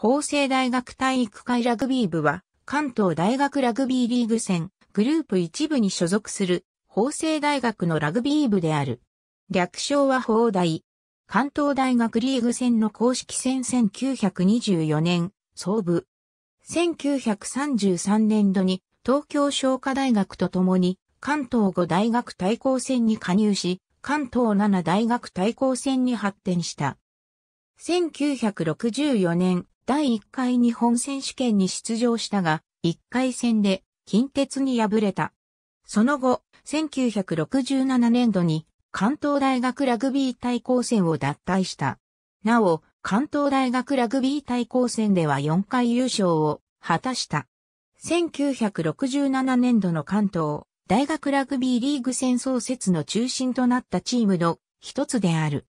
法政大学体育会ラグビー部は、関東大学ラグビーリーグ戦、グループ一部に所属する、法政大学のラグビー部である。略称は法大。関東大学リーグ戦の公式戦1924年、総部。1933年度に東京商科大学と共に関東5大学対抗戦に加入し、関東7大学対抗戦に発展した。1964年、第1回日本選手権に出場したが、1回戦で近鉄に敗れた。その後、1967年度に関東大学ラグビー対抗戦を脱退した。なお、関東大学ラグビー対抗戦では4回優勝を果たした。1967年度の関東大学ラグビーリーグ戦創設の中心となったチームの一つである。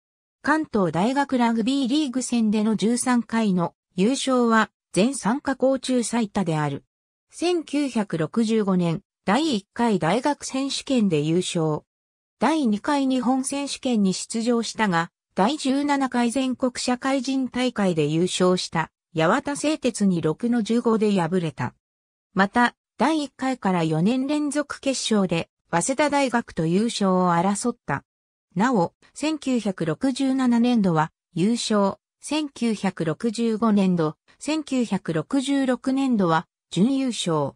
関東大学ラグビーリーグ戦での13回の優勝は全参加校中最多である。1965年、第1回大学選手権で優勝。第2回日本選手権に出場したが、第17回全国社会人大会で優勝した、八幡製鉄に6の15で敗れた。また、第1回から4年連続決勝で、早稲田大学と優勝を争った。なお、1967年度は、優勝、1965年度、1966年度は準優勝。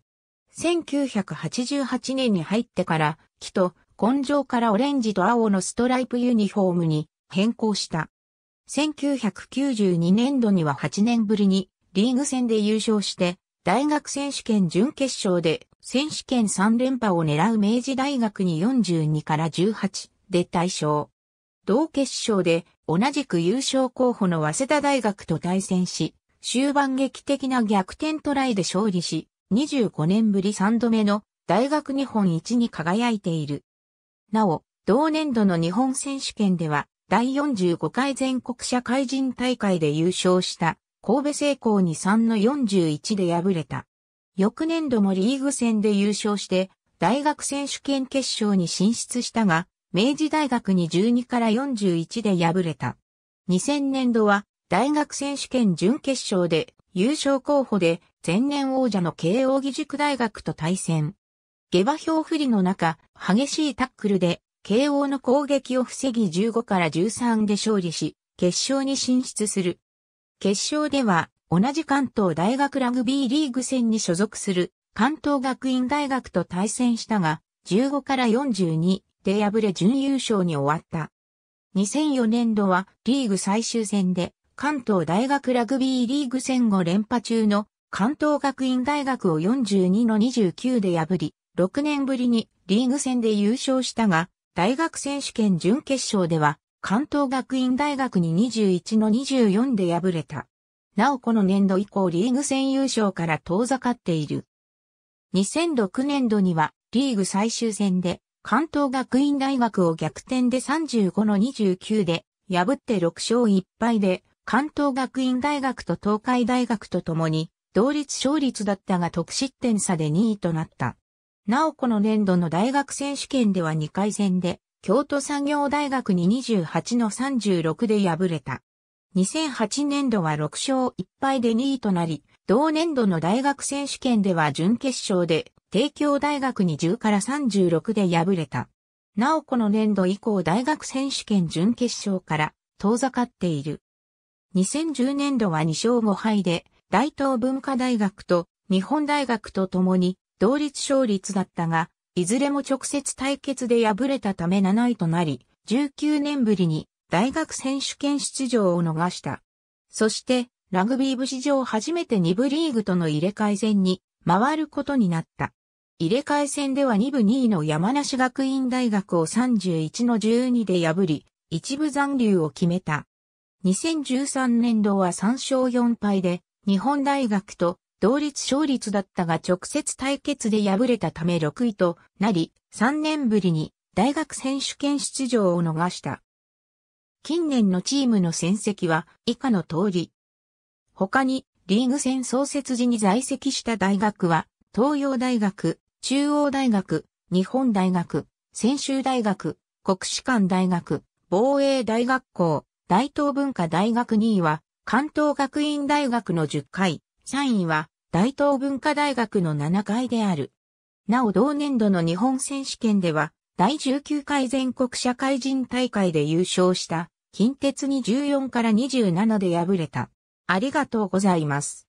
1988年に入ってから、木と根性からオレンジと青のストライプユニフォームに変更した。1992年度には8年ぶりにリーグ戦で優勝して、大学選手権準決勝で選手権3連覇を狙う明治大学に42から18で大勝。同決勝で同じく優勝候補の早稲田大学と対戦し、終盤劇的な逆転トライで勝利し、25年ぶり3度目の大学日本一に輝いている。なお、同年度の日本選手権では、第45回全国社会人大会で優勝した神戸成功に3の41で敗れた。翌年度もリーグ戦で優勝して、大学選手権決勝に進出したが、明治大学に12から41で敗れた。2000年度は大学選手権準決勝で優勝候補で前年王者の慶応義塾大学と対戦。下馬評不利の中、激しいタックルで慶応の攻撃を防ぎ15から13で勝利し、決勝に進出する。決勝では同じ関東大学ラグビーリーグ戦に所属する関東学院大学と対戦したが、15から42で敗れ準優勝に終わった。2004年度はリーグ最終戦で関東大学ラグビーリーグ戦後連覇中の関東学院大学を42の29で破り、6年ぶりにリーグ戦で優勝したが、大学選手権準決勝では関東学院大学に21の24で敗れた。なおこの年度以降リーグ戦優勝から遠ざかっている。2006年度にはリーグ最終戦で関東学院大学を逆転で35の29で、破って6勝1敗で、関東学院大学と東海大学とともに、同率勝率だったが得失点差で2位となった。なおこの年度の大学選手権では2回戦で、京都産業大学に28の36で敗れた。2008年度は6勝1敗で2位となり、同年度の大学選手権では準決勝で帝京大学に10から36で敗れた。なおこの年度以降大学選手権準決勝から遠ざかっている。2010年度は2勝5敗で、大東文化大学と日本大学と共に同率勝率だったが、いずれも直接対決で敗れたため7位となり、19年ぶりに大学選手権出場を逃した。そして、ラグビー部史上初めて2部リーグとの入れ替え戦に回ることになった。入れ替え戦では2部2位の山梨学院大学を31の12で破り、一部残留を決めた。2013年度は3勝4敗で、日本大学と同率勝率だったが直接対決で敗れたため6位となり、3年ぶりに大学選手権出場を逃した。近年のチームの戦績は以下の通り。他にリーグ戦創設時に在籍した大学は東洋大学、中央大学、日本大学、専修大学、国士舘大学、防衛大学校、大東文化大学2位は、関東学院大学の10回、3位は、大東文化大学の7回である。なお同年度の日本選手権では、第19回全国社会人大会で優勝した、近鉄に14から27で敗れた。ありがとうございます。